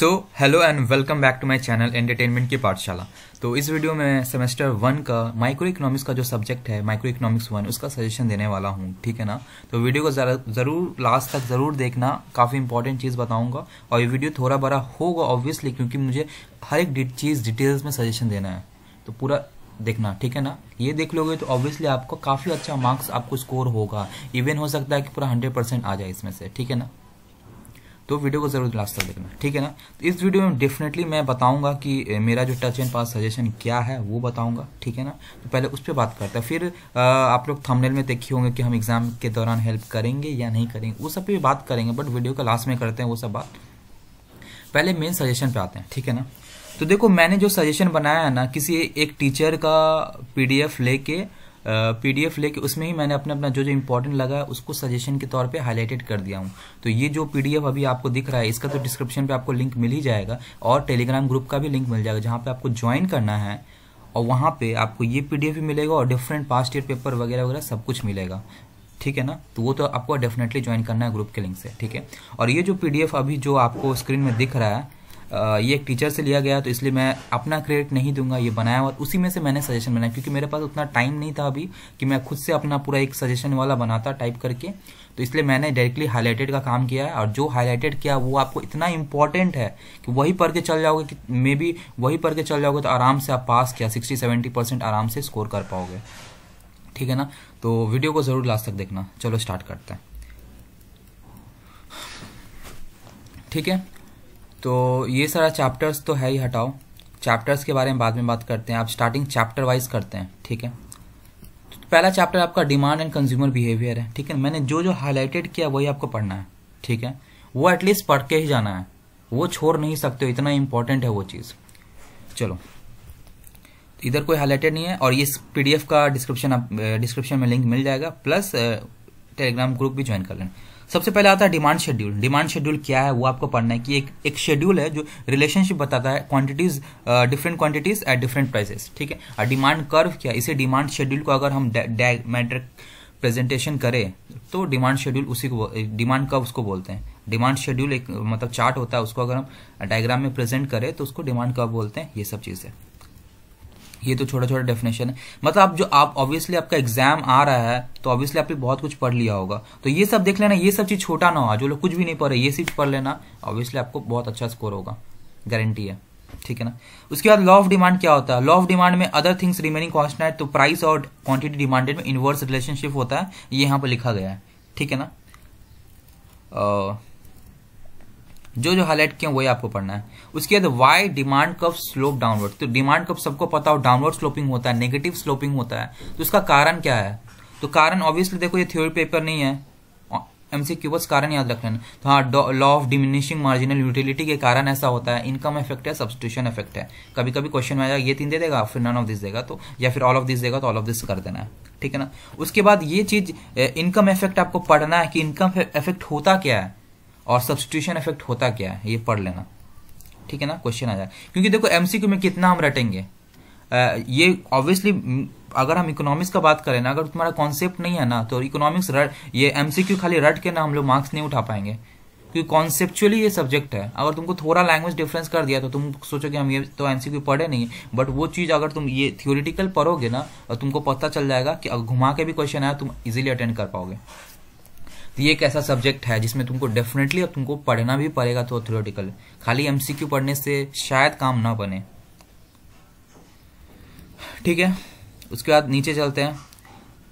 so hello and welcome back to my channel entertainment की पाठशाला तो इस वीडियो में सेमेस्टर वन का माइक्रो इकोनॉमिक्स का जो सब्जेक्ट है माइक्रो इकोनॉमिक्स वन उसका सजेशन देने वाला हूँ ठीक है ना तो वीडियो को ज़रूर लास्ट तक ज़रूर देखना काफ़ी इंपॉर्टेंट चीज़ बताऊँगा और ये वीडियो थोड़ा बड़ा होगा ऑब्वियसली क्योंकि मुझे हर एक चीज़ डिटेल्स में सजेशन देना है तो पूरा देखना ठीक है ना ये देख लोगे तो ऑब्वियसली आपको काफ़ी अच्छा मार्क्स आपको स्कोर होगा इवन हो सकता है कि पूरा हंड्रेड परसेंट आ जाए इसमें से ठीक है ना तो वीडियो को जरूर लास्ट तक देखना ठीक है ना तो इस वीडियो में डेफिनेटली मैं बताऊंगा कि मेरा जो टच एंड पास सजेशन क्या है वो बताऊंगा ठीक है ना तो पहले उस पर बात करते हैं फिर आप लोग थंबनेल में देखे होंगे कि हम एग्जाम के दौरान हेल्प करेंगे या नहीं करेंगे वो सब पे भी बात करेंगे बट वीडियो का लास्ट में करते हैं वो सब बात पहले मेन सजेशन पे आते हैं ठीक है ना तो देखो मैंने जो सजेशन बनाया है ना किसी एक टीचर का पीडीएफ लेके पीडीएफ लेके उसमें ही मैंने अपना अपना जो जो इम्पोर्टेंट लगा उसको सजेशन के तौर पे हाईलाइटेड कर दिया हूँ तो ये जो पीडीएफ अभी आपको दिख रहा है इसका तो डिस्क्रिप्शन पे आपको लिंक मिल ही जाएगा और टेलीग्राम ग्रुप का भी लिंक मिल जाएगा जहाँ पे आपको ज्वाइन करना है और वहाँ पे आपको ये पीडीएफ भी मिलेगा और डिफरेंट पास्ट ईयर पेपर वगैरह वगैरह सब कुछ मिलेगा ठीक है ना तो वो तो आपको डेफिनेटली ज्वाइन करना है ग्रुप के लिंक से ठीक है और ये जो पीडीएफ अभी जो आपको स्क्रीन में दिख रहा है ये एक टीचर से लिया गया तो इसलिए मैं अपना क्रेडिट नहीं दूंगा ये बनाया और उसी में से मैंने सजेशन बनाया क्योंकि मेरे पास उतना टाइम नहीं था अभी कि मैं खुद से अपना पूरा एक सजेशन वाला बनाता टाइप करके तो इसलिए मैंने डायरेक्टली हाईलाइटेड का काम किया है और जो हाईलाइटेड किया वो आपको इतना इंपॉर्टेंट है कि वही पढ़ के चल जाओगे कि मे बी वही पढ़ के चल जाओगे तो आराम से आप पास किया सिक्सटी सेवेंटी परसेंट आराम से स्कोर कर पाओगे ठीक है ना तो वीडियो को ज़रूर लास्ट तक देखना चलो स्टार्ट करते हैं ठीक है तो ये सारा चैप्टर्स तो है ही हटाओ चैप्टर्स के बारे में बाद में बात करते हैं आप स्टार्टिंग चैप्टर वाइज करते हैं ठीक है तो पहला चैप्टर आपका डिमांड एंड कंज्यूमर बिहेवियर है ठीक है मैंने जो जो हाईलाइटेड किया वही आपको पढ़ना है ठीक है वो एटलीस्ट पढ़ के ही जाना है वो छोड़ नहीं सकते हो इतना इम्पोर्टेंट है वो चीज़ चलो इधर कोई हाईलाइटेड नहीं है और ये पीडीएफ का डिस्क्रिप्शन आप डिस्क्रिप्शन में लिंक मिल जाएगा प्लस टेलीग्राम ग्रुप भी ज्वाइन कर लेना सबसे पहले आता है डिमांड शेड्यूल डिमांड शेड्यूल क्या है वो आपको पढ़ना है कि एक एक शेड्यूल है जो रिलेशनशिप बताता है quantities different quantities at different prices ठीक है और डिमांड कर्व क्या इसे डिमांड शेड्यूल को अगर हम डायमेट्रिक प्रेजेंटेशन करें तो डिमांड शेड्यूल उसी को डिमांड कर्व उसको बोलते हैं डिमांड शेड्यूल एक मतलब चार्ट होता है उसको अगर हम डायग्राम में प्रेजेंट करें तो उसको डिमांड कर्व बोलते हैं ये सब चीज़ें ये तो छोटा छोटा डेफिनेशन है मतलब जो आप ऑब्वियसली आपका एग्जाम आ रहा है तो ऑब्वियसली आपने बहुत कुछ पढ़ लिया होगा तो ये सब देख लेना ये सब चीज़ छोटा ना हो जो लोग कुछ भी नहीं पढ़ रहे ये सिर्फ पढ़ लेना ऑब्वियसली आपको बहुत अच्छा स्कोर होगा गारंटी है ठीक है ना उसके बाद लॉ ऑफ डिमांड क्या होता है लॉ ऑफ डिमांड में अदर थिंग्स रिमेनिंग कॉन्स्टेंट तो प्राइस और क्वांटिटी डिमांडेड में इनवर्स रिलेशनशिप होता है ये यहां पर लिखा गया है ठीक है ना जो जो हाईलाइट किए वही आपको पढ़ना है उसके बाद वाई डिमांड कब स्लोप डाउनवर्ड तो डिमांड कब सबको पता हो डाउनवर्ड स्लोपिंग होता है नेगेटिव स्लोपिंग होता है तो उसका कारण क्या है तो कारण ऑब्वियसली देखो ये थ्योरी पेपर नहीं है एमसीक्यू बस कारण याद रख लेना तो हाँ law of diminishing marginal utility के कारण ऐसा होता है इनकम इफेक्ट है सब्सिट्यूशन इफेक्ट है कभी कभी क्वेश्चन में आएगा ये तीन दे देगा फिर नन ऑफ दिस देगा तो या फिर ऑल ऑफ दिस देगा तो ऑल ऑफ दिस कर देना है ठीक है ना उसके बाद ये चीज इनकम इफेक्ट आपको पढ़ना है कि इनकम इफेक्ट होता क्या है और सब्सिट्यूशन इफेक्ट होता क्या है ये पढ़ लेना ठीक है ना क्वेश्चन आ जाए क्योंकि देखो एमसीक्यू में कितना हम रटेंगे ये ऑब्वियसली अगर हम इकोनॉमिक्स का बात करें ना अगर तुम्हारा कॉन्सेप्ट नहीं है ना तो इकोनॉमिक्स ये एमसीक्यू खाली रट के ना हम लोग मार्क्स नहीं उठा पाएंगे क्योंकि कॉन्सेप्चुअली ये सब्जेक्ट है अगर तुमको थोड़ा लैंग्वेज डिफरेंस कर दिया तो तुम कि हम ये तो एमसीक्यू पढ़े नहीं बट वो चीज अगर तुम ये थियोरिटिकल पढ़ोगे ना तो तुमको पता चल जाएगा कि घुमा के भी क्वेश्चन आया तुम इजिली अटेंड कर पाओगे तो ये एक ऐसा सब्जेक्ट है जिसमें तुमको डेफिनेटली अब तुमको पढ़ना भी पड़ेगा तो थ्योरेटिकल खाली एमसीक्यू पढ़ने से शायद काम ना बने ठीक है उसके बाद नीचे चलते हैं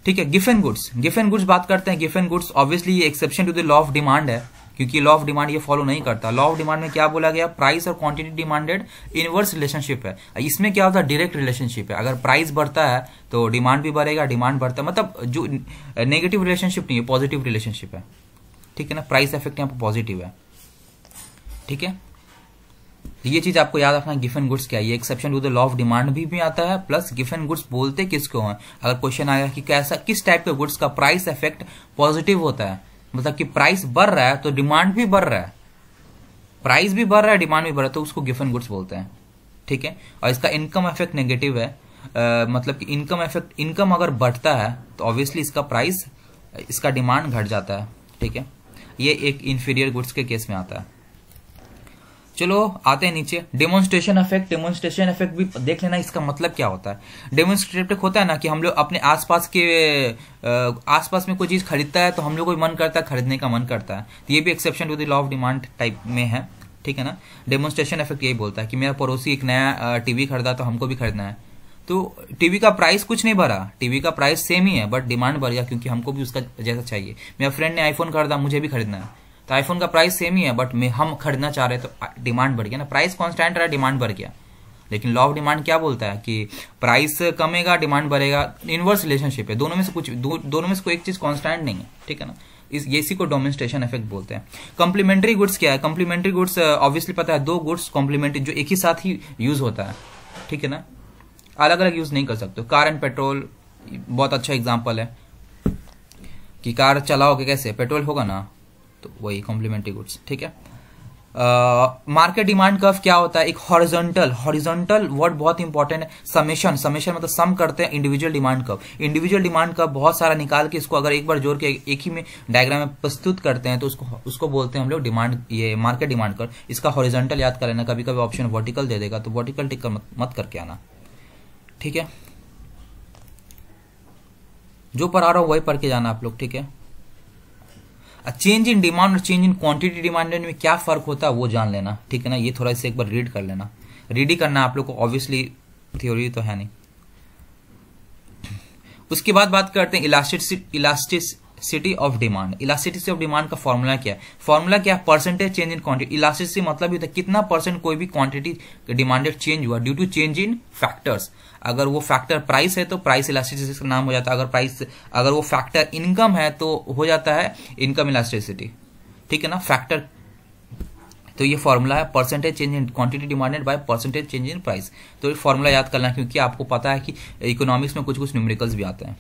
ठीक है एंड गुड्स एंड गुड्स बात करते हैं एंड गुड्स ऑब्वियसली ये exception to the law of demand है क्योंकि लॉ ऑफ डिमांड ये फॉलो नहीं करता लॉ ऑफ डिमांड में क्या बोला गया प्राइस और क्वांटिटी डिमांडेड इनवर्स रिलेशनशिप है इसमें क्या होता है डायरेक्ट रिलेशनशिप है अगर प्राइस बढ़ता है तो डिमांड भी बढ़ेगा डिमांड बढ़ता है मतलब जो नेगेटिव रिलेशनशिप नहीं है पॉजिटिव रिलेशनशिप है ठीक है ना प्राइस इफेक्ट यहाँ पर पॉजिटिव है ठीक है ये चीज आपको याद रखना गिफन गुड्स क्या है exception to the law of demand भी, भी आता है प्लस गिफन गुड्स बोलते किसको हैं अगर क्वेश्चन आएगा कि कैसा किस टाइप के गुड्स का प्राइस इफेक्ट पॉजिटिव होता है मतलब कि प्राइस बढ़ रहा है तो डिमांड भी बढ़ रहा है प्राइस भी बढ़ रहा है डिमांड भी बढ़ रहा है तो उसको गिफन गुड्स बोलते हैं ठीक है और इसका इनकम इफेक्ट नेगेटिव है आ, मतलब कि इनकम इफेक्ट इनकम अगर बढ़ता है तो ऑब्वियसली इसका प्राइस इसका डिमांड घट जाता है ठीक है ये एक इन्फीरियर गुड्स के केस में आता है चलो आते हैं नीचे डेमोन्स्ट्रेशन इफेक्ट डेमोन्स्ट्रेशन इफेक्ट भी देख लेना इसका मतलब क्या होता है डेमोन्स्ट्रेट होता है ना कि हम लोग अपने आसपास के आसपास में कोई चीज खरीदता है तो हम लोग को मन करता है खरीदने का मन करता है तो ये भी exception to the law of demand type में है ठीक है ना डेमोन्स्ट्रेशन इफेक्ट यही बोलता है कि मेरा पड़ोसी एक नया टीवी खरीदा तो हमको भी खरीदना है तो टीवी का प्राइस कुछ नहीं भरा टीवी का प्राइस सेम ही है बट डिमांड बढ़ गया क्योंकि हमको भी उसका जैसा चाहिए मेरा फ्रेंड ने आईफोन खरीदा मुझे भी खरीदना है तो आईफोन का प्राइस सेम ही है बट हम खरीदना चाह रहे तो डिमांड बढ़ गया ना प्राइस कॉन्स्टेंट रहा डिमांड बढ़ गया लेकिन लॉ ऑफ डिमांड क्या बोलता है कि प्राइस कमेगा डिमांड बढ़ेगा इनवर्स रिलेशनशिप है दोनों में से कुछ दो, दोनों में से कोई एक चीज कॉन्स्टेंट नहीं है ठीक है ना इस ये इसी को डोमिनेस्ट्रेशन इफेक्ट बोलते हैं कॉम्प्लीमेंट्री गुड्स क्या है कॉम्प्लीमेंट्री गुड्स ऑब्वियसली पता है दो गुड्स कॉम्प्लीमेंट्री जो एक ही साथ ही यूज होता है ठीक है ना अलग अलग यूज नहीं कर सकते कार एंड पेट्रोल बहुत अच्छा एग्जाम्पल है कि कार चलाओगे कैसे पेट्रोल होगा ना तो वही कॉम्प्लीमेंट्री गुड्स ठीक है मार्केट डिमांड कर्व क्या होता है एक हॉरिजॉन्टल हॉरिजॉन्टल वर्ड बहुत इंपॉर्टेंट है समेशन समेशन मतलब सम करते हैं individual demand curve individual demand curve बहुत सारा निकाल के इसको अगर एक बार जोड़ के एक ही में डायग्राम में प्रस्तुत करते हैं तो उसको उसको बोलते हैं हम लोग डिमांड ये मार्केट डिमांड कर्व इसका हॉरिजॉन्टल याद कर लेना कभी कभी ऑप्शन वर्टिकल दे देगा तो वर्टिकल टिक कर मत, मत करके आना ठीक है जो पढ़ा रहा हूं वही पढ़ के जाना आप लोग ठीक है चेंज इन डिमांड और चेंज इन क्वांटिटी डिमांड में क्या फर्क होता है वो जान लेना ठीक है ना ये थोड़ा इसे एक बार रीड कर लेना रीड ही करना आप लोग को ऑब्वियसली थ्योरी तो है नहीं उसके बाद बात करते हैं elastic elasticity of demand elasticity of demand का फॉर्मूला क्या है फॉर्मूला क्या है percentage change in quantity elasticity मतलब होता है कितना परसेंट कोई भी क्वांटिटी डिमांडेड चेंज हुआ due to change in factors अगर वो फैक्टर प्राइस है तो प्राइस इलास्टिसिटी का नाम हो जाता है अगर प्राइस अगर वो फैक्टर इनकम है तो हो जाता है इनकम इलास्टिसिटी ठीक है ना फैक्टर तो ये फॉर्मूला है percentage change in quantity demanded by percentage change in price तो ये फॉर्मूला याद करना क्योंकि आपको पता है कि इकोनॉमिक्स में कुछ कुछ न्यूमेरिकल्स भी आते हैं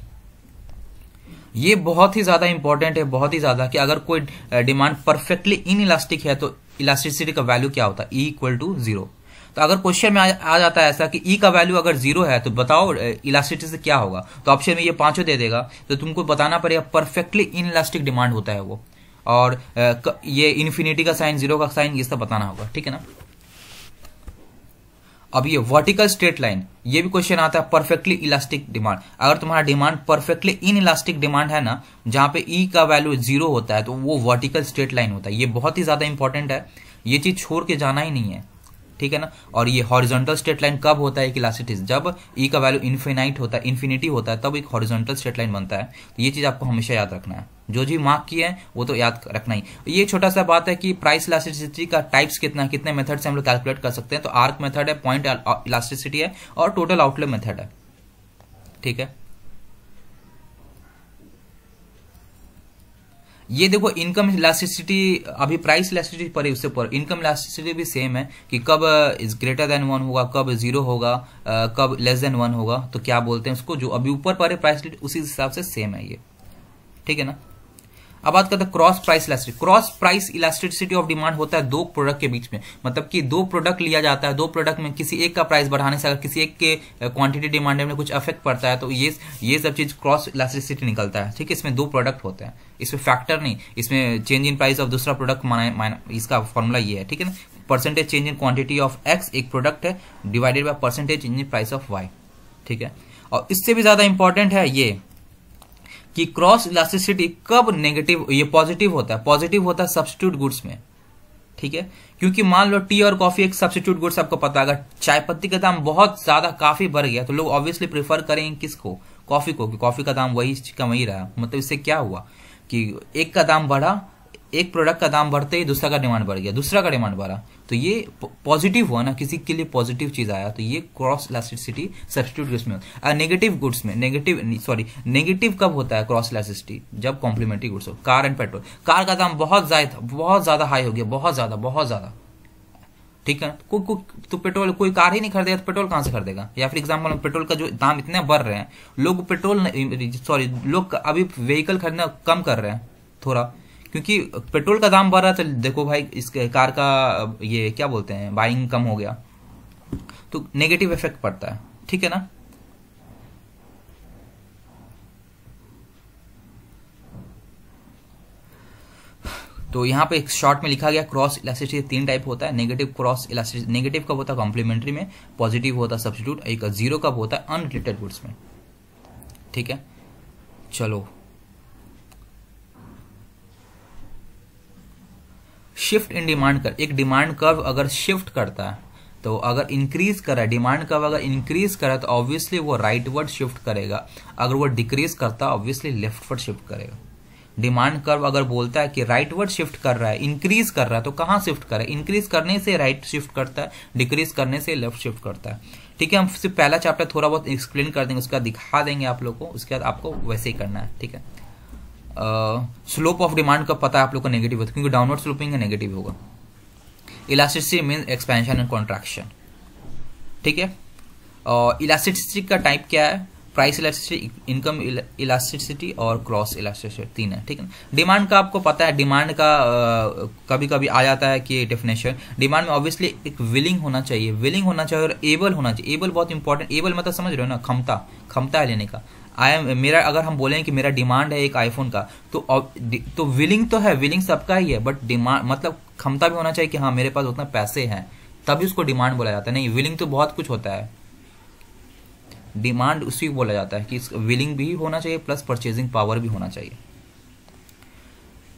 ये बहुत ही ज्यादा इंपॉर्टेंट है बहुत ही ज्यादा कि अगर कोई डिमांड परफेक्टली इन इलास्टिक है तो इलास्टिसिटी का वैल्यू क्या होता है ई इक्वल टू जीरो तो अगर क्वेश्चन में आ, जाता है ऐसा कि ई e का वैल्यू अगर जीरो है तो बताओ इलास्टिसिटी से क्या होगा तो ऑप्शन में ये पांचों दे देगा तो तुमको बताना पड़ेगा परफेक्टली इन इलास्टिक डिमांड होता है वो और ये इन्फिनिटी का साइन जीरो का साइन ये सब बताना होगा ठीक है ना अब ये वर्टिकल स्ट्रेट लाइन ये भी क्वेश्चन आता है परफेक्टली इलास्टिक डिमांड अगर तुम्हारा demand perfectly inelastic demand है ना जहां पे ई e का वैल्यू जीरो होता है तो वो वर्टिकल स्ट्रेट लाइन होता है ये बहुत ही ज्यादा इंपॉर्टेंट है ये चीज छोड़ के जाना ही नहीं है ठीक है ना और ये हॉरिजॉन्टल स्ट्रेट लाइन कब होता है इलासिटीज जब ई e का वैल्यू इन्फिनाइट होता है इन्फिनिटी होता है तब एक हॉरिजॉन्टल स्ट्रेट लाइन बनता है तो ये चीज़ आपको हमेशा याद रखना है जो जी मार्क किए हैं वो तो याद रखना ही ये छोटा सा बात है कि प्राइस इलास्टिसिटी का टाइप्स कितना है कितने मेथड से हम लोग कैलकुलेट कर सकते हैं तो आर्क मेथड है पॉइंट इलास्टिसिटी है और टोटल आउटले मेथड है ठीक है ये देखो इनकम इलास्टिसिटी अभी प्राइस इलास्टिसिटी पर उससे पर इनकम इलास्टिसिटी भी सेम है कि कब इज ग्रेटर देन वन होगा कब जीरो होगा कब लेस देन वन होगा तो क्या बोलते हैं उसको जो अभी ऊपर पर है प्राइस उसी हिसाब से सेम है ये ठीक है ना अब बात करते हैं cross price elasticity cross price elasticity of demand होता है दो प्रोडक्ट के बीच में मतलब कि दो प्रोडक्ट लिया जाता है दो प्रोडक्ट में किसी एक का प्राइस बढ़ाने से अगर किसी एक के क्वांटिटी डिमांड में कुछ अफेक्ट पड़ता है तो ये ये सब चीज क्रॉस इलास्टिसिटी निकलता है ठीक है इसमें दो प्रोडक्ट होते हैं इसमें फैक्टर नहीं इसमें चेंज इन प्राइस ऑफ दूसरा प्रोडक्ट माना, माना इसका फॉर्मूला ये है ठीक है ना percentage change in quantity of X एक प्रोडक्ट है divided by percentage change in price of Y ठीक है और इससे भी ज्यादा इंपॉर्टेंट है ये कि क्रॉस इलास्टिसिटी कब नेगेटिव ये पॉजिटिव होता है पॉजिटिव होता है सब्सिट्यूट गुड्स में ठीक है क्योंकि मान लो टी और कॉफी एक सब्सिट्यूट गुड्स आपको पता अगर चाय पत्ती का दाम बहुत ज्यादा काफी बढ़ गया तो लोग ऑब्वियसली प्रीफर करेंगे किसको कॉफी को कॉफी का दाम वही का वही रहा मतलब इससे क्या हुआ कि एक का दाम बढ़ा एक प्रोडक्ट का दाम बढ़ते ही दूसरा का डिमांड बढ़ गया दूसरा का डिमांड बढ़ा तो ये पॉजिटिव हुआ ना किसी के लिए पॉजिटिव चीज आया तो ये क्रॉस इलास्टिसिटी सब्सिट्यूट गुड्स में होता है नेगेटिव गुड्स में नेगेटिव सॉरी नेगेटिव कब होता है क्रॉस इलास्टिसिटी जब कॉम्प्लीमेंट्री गुड्स हो कार एंड पेट्रोल कार का दाम बहुत ज्यादा बहुत ज्यादा हाई हो गया बहुत ज्यादा बहुत ज्यादा ठीक है तो कोई को, तो पेट्रोल कोई कार ही नहीं खरीदेगा तो पेट्रोल कहां से खरीदेगा या फिर एग्जाम्पल पेट्रोल का जो दाम इतने बढ़ रहे हैं लोग पेट्रोल सॉरी लोग अभी व्हीकल खरीदना कम कर रहे हैं थोड़ा क्योंकि पेट्रोल का दाम बढ़ रहा है तो देखो भाई इस कार का ये क्या बोलते हैं बाइंग कम हो गया तो नेगेटिव इफेक्ट पड़ता है ठीक है ना तो यहाँ पे एक शॉर्ट में लिखा गया क्रॉस इलास्टिसिटी तीन टाइप होता है नेगेटिव क्रॉस इलास्टिसिटी नेगेटिव कब होता है कॉम्प्लीमेंट्री में पॉजिटिव होता है सब्सिट्यूट एक जीरो कब होता है अनरिलेटेड गुड्स में ठीक है चलो शिफ्ट इन डिमांड कर एक डिमांड कर्व अगर शिफ्ट करता है तो अगर इंक्रीज करा डिमांड कर्व अगर इंक्रीज करा तो ऑब्वियसली वो राइट वर्ड शिफ्ट करेगा अगर वो डिक्रीज करता ऑब्वियसली लेफ्ट वर्ड शिफ्ट करेगा डिमांड कर्व अगर बोलता है कि राइट वर्ड शिफ्ट कर रहा है इंक्रीज कर रहा है तो कहां शिफ्ट करे इंक्रीज करने से राइट right शिफ्ट करता है डिक्रीज करने से लेफ्ट शिफ्ट करता है ठीक है हम सिर्फ पहला चैप्टर थोड़ा बहुत एक्सप्लेन कर देंगे उसके बाद दिखा देंगे आप लोग को उसके बाद आपको वैसे ही करना है ठीक है स्लोप ऑफ डिमांड का पता आप लोग को नेगेटिव होता है क्योंकि डाउनवर्ड स्लोपिंग है नेगेटिव होगा elasticity mean expansion and contraction ठीक है और इलास्टिसिटी का टाइप क्या है प्राइस इलास्टिसिटी इनकम इलास्टिसिटी और क्रॉस इलास्टिसिटी तीन है ठीक है डिमांड का आपको पता है डिमांड का आ, कभी कभी आ जाता है कि डेफिनेशन डिमांड में ऑब्वियसली एक विलिंग होना चाहिए विलिंग होना चाहिए और एबल होना चाहिए एबल बहुत इंपॉर्टेंट एबल मतलब समझ रहे हो ना क्षमता क्षमता है लेने का आई एम मेरा अगर हम बोलें कि मेरा डिमांड है एक आईफोन का तो तो विलिंग तो है विलिंग सबका ही है बट डिमांड मतलब क्षमता भी होना चाहिए कि हाँ मेरे पास उतना पैसे हैं तभी उसको डिमांड बोला जाता है नहीं विलिंग तो बहुत कुछ होता है डिमांड उसी को बोला जाता है कि विलिंग भी होना चाहिए प्लस परचेजिंग पावर भी होना चाहिए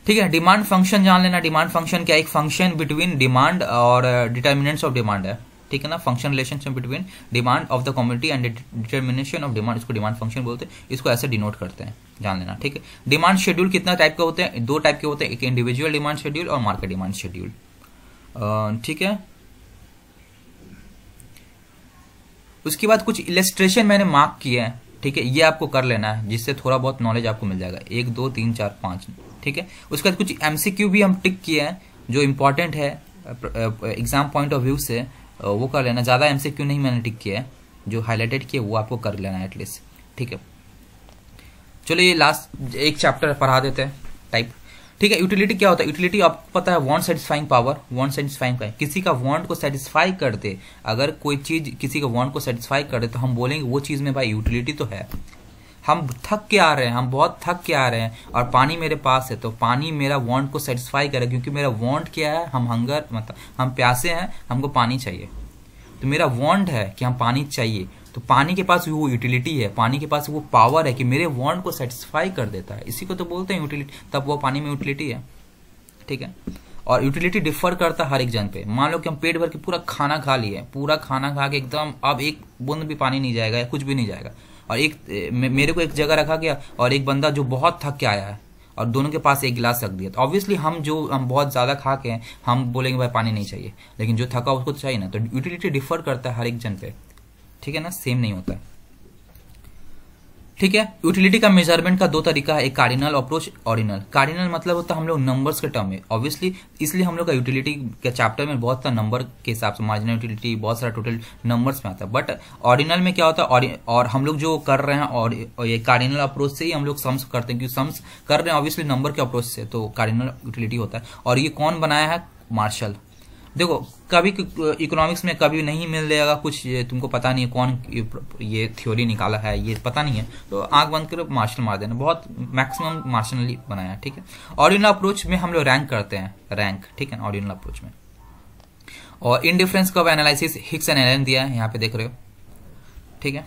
ठीक है डिमांड फंक्शन जान लेना डिमांड फंक्शन क्या एक फंक्शन बिटवीन डिमांड और डिटर्मिनेंट्स ऑफ डिमांड है ठीक है ना function relationship between demand of the community and determination of demand इसको डिमांड फंक्शन बोलते हैं इसको ऐसे डिनोट करते हैं जान लेना ठीक है डिमांड शेड्यूल कितना टाइप के होते हैं दो टाइप के होते हैं एक इंडिविजुअल डिमांड शेड्यूल और मार्केट डिमांड शेड्यूल ठीक है उसके बाद कुछ इलेस्ट्रेशन मैंने मार्क किया है ठीक है ये आपको कर लेना है जिससे थोड़ा बहुत नॉलेज आपको मिल जाएगा एक दो तीन चार पांच ठीक है उसके बाद कुछ एमसीक्यू भी हम टिक किए हैं जो इंपॉर्टेंट है एग्जाम पॉइंट ऑफ व्यू से वो कर लेना ज़्यादा एम नहीं मैंने टिक किया है जो हाईलाइटेड किया वो आपको कर लेना है एटलीस्ट ठीक है चलो ये लास्ट एक चैप्टर पढ़ा देते हैं टाइप ठीक है यूटिलिटी क्या होता है यूटिलिटी आपको पता है want satisfying power want satisfying का किसी का वॉन्ट को सेटिस्फाई कर दे अगर कोई चीज किसी का वॉन्ट को सेटिस्फाई कर दे तो हम बोलेंगे वो चीज में भाई यूटिलिटी तो है हम थक के आ रहे हैं हम बहुत थक के आ रहे हैं और पानी मेरे पास है तो पानी मेरा वांट को सेटिस्फाई करे क्योंकि मेरा वांट क्या है हम हंगर मतलब हम प्यासे हैं हमको पानी चाहिए तो मेरा वांट है कि हम पानी चाहिए तो पानी के पास वो यूटिलिटी है पानी के पास वो पावर है कि मेरे वॉन्ट को सेटिस्फाई कर देता है इसी को तो बोलते हैं यूटिलिटी तब वो पानी में यूटिलिटी है ठीक है और यूटिलिटी डिफर करता है हर एक जन पे मान लो कि हम पेट भर के पूरा खाना खा लिए पूरा खाना खा के एकदम अब एक बूंद भी पानी नहीं जाएगा या कुछ भी नहीं जाएगा और एक मेरे को एक जगह रखा गया और एक बंदा जो बहुत थक के आया है और दोनों के पास एक गिलास रख दिया तो ऑब्वियसली हम जो हम बहुत ज़्यादा खा के हैं हम बोलेंगे भाई पानी नहीं चाहिए लेकिन जो थका उसको तो चाहिए ना तो यूटिलिटी डिफर करता है हर एक जन पे ठीक है ना सेम नहीं होता है ठीक है यूटिलिटी का मेजरमेंट का दो तरीका है एक कार्डिनल अप्रोच ऑरिनल कार्डिनल मतलब होता है हम लोग नंबर्स के टर्म में ऑब्वियसली इसलिए हम लोग का यूटिलिटी के चैप्टर में बहुत सारा नंबर के हिसाब से मार्जिनल यूटिलिटी बहुत सारा टोटल नंबर्स में आता है बट ऑरिनल में क्या होता है और, और हम लोग जो कर रहे हैं और ये कार्डिनल अप्रोच से ही हम लोग सम्स करते हैं क्योंकि सम्स कर रहे हैं ऑब्वियसली नंबर के अप्रोच से तो कार्डिनल यूटिलिटी होता है और ये कौन बनाया है मार्शल देखो कभी इकोनॉमिक्स में कभी नहीं मिल जाएगा कुछ तुमको पता नहीं है कौन ये थ्योरी निकाला है ये पता नहीं है तो आंख बंद करो मार्शल मार देना बहुत मैक्सिमम मार्शनली बनाया ठीक है ऑर्डिनल अप्रोच में हम लोग रैंक करते हैं रैंक ठीक है ऑर्डिनल अप्रोच में और इनडिफरेंस कब एनालिसिस हिक्स एंड एलन दिया है यहाँ पे देख रहे हो ठीक है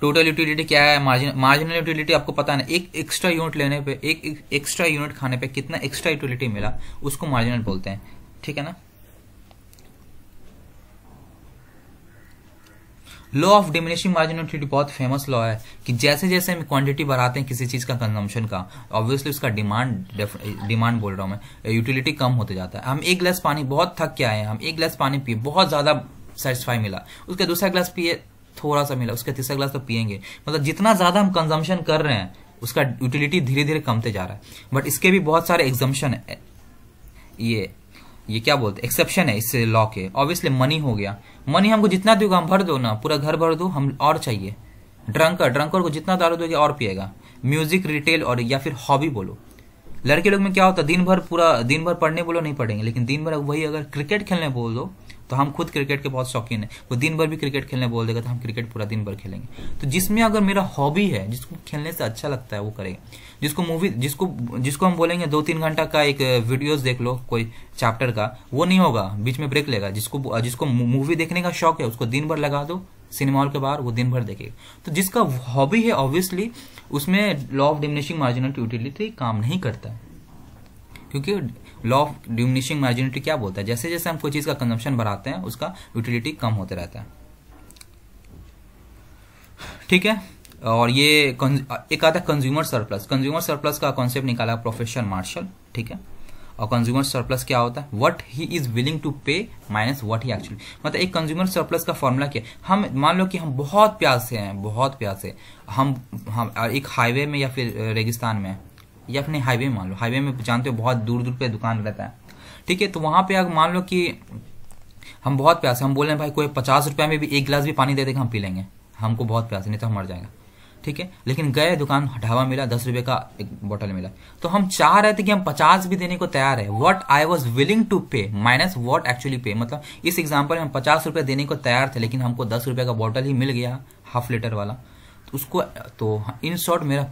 टोटल यूटिलिटी क्या है मार्जिन मार्जिनल यूटिलिटी आपको पता है ना एक एक्स्ट्रा यूनिट लेने पे एक एक्स्ट्रा यूनिट खाने पे कितना एक्स्ट्रा यूटिलिटी मिला उसको मार्जिनल बोलते हैं ठीक है ना law of diminishing margin of बहुत फेमस लॉ है कि जैसे जैसे हम क्वांटिटी बढ़ाते हैं किसी चीज का कंजम्पशन का ऑब्वियसली उसका डिमांड डिमांड बोल रहा हूं मैं यूटिलिटी कम होते जाता है हम एक ग्लास पानी बहुत थक के आए हैं हम एक ग्लास पानी पिए बहुत ज्यादा सेटिस्फाई मिला उसके दूसरा ग्लास पिए थोड़ा सा मिला उसका तीसरा ग्लास तो पियेंगे मतलब जितना ज्यादा हम कंजम्पशन कर रहे हैं उसका यूटिलिटी धीरे धीरे कमते जा रहा है बट इसके भी बहुत सारे एग्जम्पन है ये ये क्या बोलते एक्सेप्शन है इस लॉ के ऑब्वियसली मनी हो गया मनी हमको जितना दोगे हम भर दो ना पूरा घर भर दो हम और चाहिए ड्रंकर ड्रंकर को जितना दारू दोगे और पिएगा म्यूजिक रिटेल और या फिर हॉबी बोलो लड़के लोग में क्या होता है दिन भर पूरा दिन भर पढ़ने बोलो नहीं पढ़ेंगे लेकिन दिन भर वही अगर क्रिकेट खेलने बोल दो तो हम खुद क्रिकेट के बहुत शौकीन है वो दिन भर भी क्रिकेट खेलने बोल देगा तो हम क्रिकेट पूरा दिन भर खेलेंगे तो जिसमें अगर मेरा हॉबी है जिसको खेलने से अच्छा लगता है वो करेगा जिसको मूवी जिसको जिसको हम बोलेंगे दो तीन घंटा का एक वीडियोस देख लो कोई चैप्टर का वो नहीं होगा बीच में ब्रेक लेगा जिसको जिसको मूवी देखने का शौक है उसको दिन भर लगा दो सिनेमा हॉल के बाहर वो दिन भर देखेगा तो जिसका हॉबी है ऑब्वियसली उसमें law of diminishing marginal utility काम नहीं करता क्योंकि लॉ ऑफ डिमिनिशिंग मार्जिनिटी क्या बोलता है जैसे जैसे हम कोई चीज़ का कंजम्पशन बढ़ाते हैं उसका यूटिलिटी कम होते रहता है ठीक है और ये एक आता है कंज्यूमर सरप्लस कंज्यूमर सरप्लस का कॉन्सेप्ट निकाला प्रोफेशन मार्शल ठीक है और कंज्यूमर सरप्लस क्या होता है what he is willing to pay minus what he actually मतलब एक कंज्यूमर सरप्लस का फॉर्मूला क्या हम मान लो कि हम बहुत प्यासे हैं बहुत प्यासे हम हम एक हाईवे में या फिर रेगिस्तान में या अपने हाईवे मान लो हाईवे में जानते हो बहुत दूर दूर पे दुकान रहता है ठीक है तो वहां पे अगर मान लो कि हम बहुत प्यासे हम बोल रहे हैं भाई कोई पचास रुपये में भी एक गिलास भी पानी दे देगा हम पी लेंगे हमको बहुत प्यास नहीं तो हम मर जाएगा ठीक है लेकिन गए दुकान ढाबा मिला दस रुपए का एक बोतल मिला तो हम चाह रहे थे कि हम पचास भी देने को तैयार है what I was willing to pay minus what actually pay मतलब इस एग्जांपल में हम पचास रुपए देने को तैयार थे लेकिन हमको दस रुपए का बोतल ही मिल गया हाफ लीटर वाला तो उसको तो इन हाँ, शॉर्ट मेरा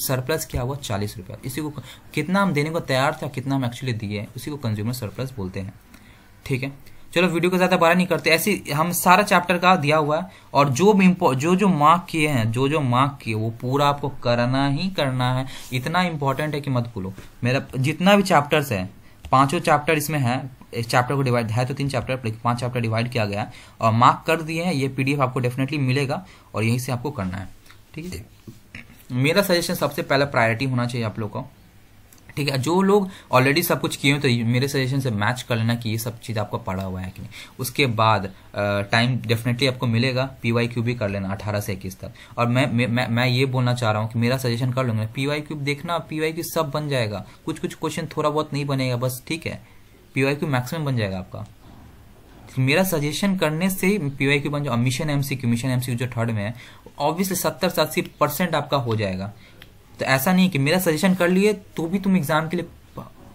सरप्लस क्या हुआ चालीस रुपया इसी को कितना हम देने को तैयार था कितना हम एक्चुअली दिए हैं उसी को कंज्यूमर सरप्लस बोलते हैं ठीक है चलो वीडियो को ज़्यादा बारा नहीं करते ऐसे हम सारा चैप्टर का दिया हुआ है और जो भी जो जो मार्क किए हैं जो जो मार्क किए वो पूरा आपको करना ही करना है इतना इंपॉर्टेंट है कि मत भूलो मेरा जितना भी चैप्टर्स है पांचों चैप्टर इसमें है इस चैप्टर को डिवाइड है तो तीन चैप्टर पांच चैप्टर डिवाइड किया गया है और मार्क कर दिए हैं ये पीडीएफ आपको डेफिनेटली मिलेगा और यहीं से आपको करना है ठीक है मेरा सजेशन सबसे पहला प्रायोरिटी होना चाहिए आप लोग का ठीक है जो लोग ऑलरेडी सब कुछ किए हैं तो मेरे सजेशन से मैच कर लेना कि ये सब चीज़ आपका पढ़ा हुआ है कि नहीं उसके बाद टाइम डेफिनेटली आपको मिलेगा पी वाई क्यूब भी कर लेना अठारह से इक्कीस तक और मैं मैं मैं ये बोलना चाह रहा हूँ कि मेरा सजेशन कर लूंगा पी वाई क्यूब देखना पी वाई क्यूब सब बन जाएगा कुछ कुछ क्वेश्चन थोड़ा बहुत नहीं बनेगा बस ठीक है पी वाई क्यूब मैक्सिमम बन जाएगा आपका मेरा सजेशन करने से पी वाई क्यू बन जाओ मिशन क्यू मिशन एमसीक्यू जो थर्ड में है ऑब्वियसली सत्तर से अस्सी परसेंट आपका हो जाएगा तो ऐसा नहीं कि मेरा सजेशन कर लिए तो भी तुम एग्जाम के लिए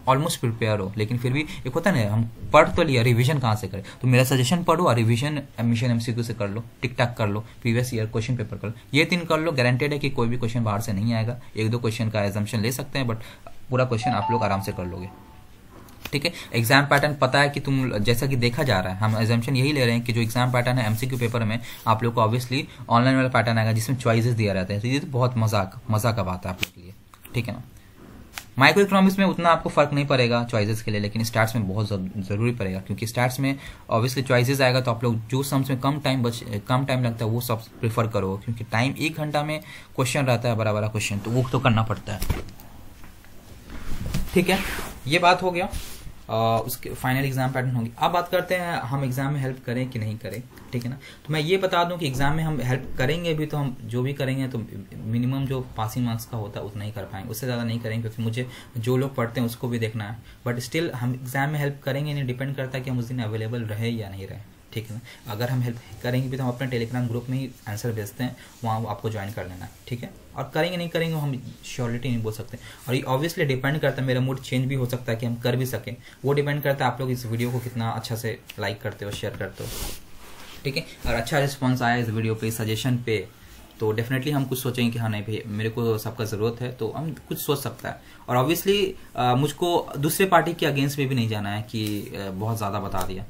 ऑलमोस्ट प्रिपेयर हो लेकिन फिर भी एक होता है ना हम पढ़ तो लिया रिविजन कहाँ से करें तो मेरा सजेशन पढ़ो और रिविजन एडमिशन एमसीक्यू से कर लो टिक टाक कर लो प्रीवियस ईयर क्वेश्चन पेपर कर लो ये तीन कर लो गारंटेड है कि कोई भी क्वेश्चन बाहर से नहीं आएगा एक दो क्वेश्चन का एग्जाम्पन ले सकते हैं बट पूरा क्वेश्चन आप लोग आराम से कर लोगे ठीक है एग्जाम पैटर्न पता है कि तुम जैसा कि देखा जा रहा है हम एग्जामेशन यही ले रहे हैं कि जो एग्जाम पैटर्न है एमसीक्यू पेपर में आप लोग को ऑब्वियसली ऑनलाइन वाला पैटर्न आएगा जिसमें चॉइसेस दिया रहता है तो ये तो बहुत मजाक मजा का बात है आप लोग के लिए ठीक है ना माइक्रो इकोनॉमिक्स में उतना आपको फर्क नहीं पड़ेगा चॉइसेस के लिए लेकिन स्टार्ट्स में बहुत जरूरी पड़ेगा क्योंकि स्टार्ट्स में ऑब्वियसली चॉइसेस आएगा तो आप लोग जो सम्स में कम टाइम बच कम टाइम लगता है वो सब प्रेफर करो क्योंकि टाइम एक घंटा में क्वेश्चन रहता है बड़ा बड़ा क्वेश्चन तो वो तो करना पड़ता है ठीक है ये बात हो गया उसके फाइनल एग्जाम पैटर्न होंगे अब बात करते हैं हम एग्जाम में हेल्प करें कि नहीं करें ठीक है ना तो मैं ये बता दूं कि एग्जाम में हम हेल्प करेंगे भी तो हम जो भी करेंगे तो मिनिमम जो पासिंग मार्क्स का होता है उतना ही कर पाएंगे उससे ज़्यादा नहीं करेंगे क्योंकि मुझे जो लोग पढ़ते हैं उसको भी देखना है बट स्टिल हम एग्जाम में हेल्प करेंगे नहीं डिपेंड करता है कि हम उस दिन अवेलेबल रहे या नहीं रहे ठीक है अगर हम हेल्प करेंगे भी तो हम अपने टेलीग्राम ग्रुप में ही आंसर भेजते हैं वहाँ आपको ज्वाइन कर लेना ठीक है और करेंगे नहीं करेंगे हम श्योरिटी नहीं बोल सकते और ये ऑब्वियसली डिपेंड करता है मेरा मूड चेंज भी हो सकता है कि हम कर भी सकें वो डिपेंड करता है आप लोग इस वीडियो को कितना अच्छा से लाइक करते हो शेयर करते हो ठीक है और अच्छा रिस्पॉन्स आया इस वीडियो पे सजेशन पे तो डेफिनेटली हम कुछ सोचेंगे कि हाँ नहीं भाई मेरे को सबका ज़रूरत है तो हम कुछ सोच सकता है और ऑब्वियसली मुझको दूसरे पार्टी के अगेंस्ट में भी नहीं जाना है कि बहुत ज़्यादा बता दिया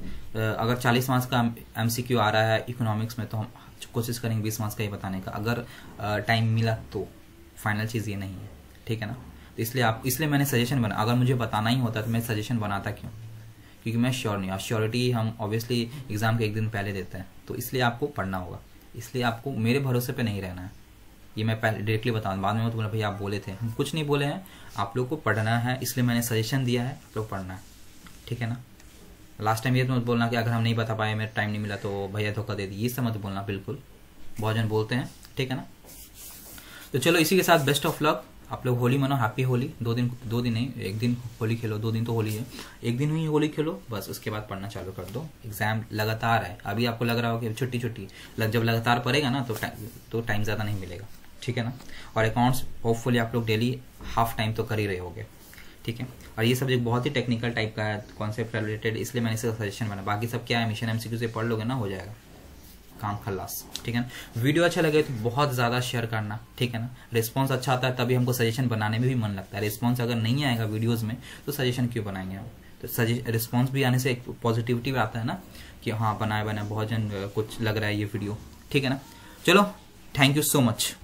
अगर चालीस मार्क्स का एम आ रहा है इकोनॉमिक्स में तो हम कोशिश करेंगे बीस मार्क्स का ही बताने का अगर टाइम मिला तो फाइनल चीज़ ये नहीं है ठीक है ना तो इसलिए आप इसलिए मैंने सजेशन बना अगर मुझे बताना ही होता तो मैं सजेशन बनाता क्यों क्योंकि मैं श्योर नहीं हूँ श्योरिटी हम ऑब्वियसली एग्ज़ाम के एक दिन पहले देते हैं तो इसलिए आपको पढ़ना होगा इसलिए आपको मेरे भरोसे पे नहीं रहना है ये मैं पहले डायरेक्टली बताऊँ बाद में तुम्हारे तो भैया आप बोले थे हम कुछ नहीं बोले हैं आप लोग को पढ़ना है इसलिए मैंने सजेशन दिया है आप लोग पढ़ना है ठीक है ना लास्ट टाइम ये तो मत बोलना कि अगर हम नहीं बता पाए मेरा टाइम नहीं मिला तो भैया धोखा दे दी ये सब मत बोलना बिल्कुल बहुत जन बोलते हैं ठीक है ना तो चलो इसी के साथ बेस्ट ऑफ लक आप लोग होली मनाओ हैप्पी होली दो दिन दो दिन नहीं एक दिन होली खेलो दो दिन तो होली है एक दिन ही होली खेलो बस उसके बाद पढ़ना चालू कर दो एग्जाम लगातार है अभी आपको लग रहा हो कि छुट्टी छुट्टी लग, जब लगातार पड़ेगा ना तो टाइम तो टाइम ज़्यादा नहीं मिलेगा ठीक है ना और अकाउंट्स होपफुली आप लोग डेली हाफ टाइम तो कर ही रहे होगे ठीक है और ये सब्जेक्ट बहुत ही टेक्निकल टाइप का है कॉन्सेप्ट रिलेटेड इसलिए मैंने इसका सजेशन बना बाकी सब क्या है मिशन एमसीक्यू से पढ़ लोगे ना हो जाएगा काम ला ठीक है ना वीडियो अच्छा लगे तो बहुत ज्यादा शेयर करना ठीक है ना रिस्पॉन्स अच्छा आता है तभी हमको सजेशन बनाने में भी मन लगता है रिस्पॉन्स अगर नहीं आएगा वीडियोज में तो सजेशन क्यों बनाएंगे हम तो रिस्पॉन्स भी आने से एक पॉजिटिविटी भी आता है ना कि हाँ बनाए बनाए बहुत जन कुछ लग रहा है ये वीडियो ठीक है ना चलो थैंक यू सो मच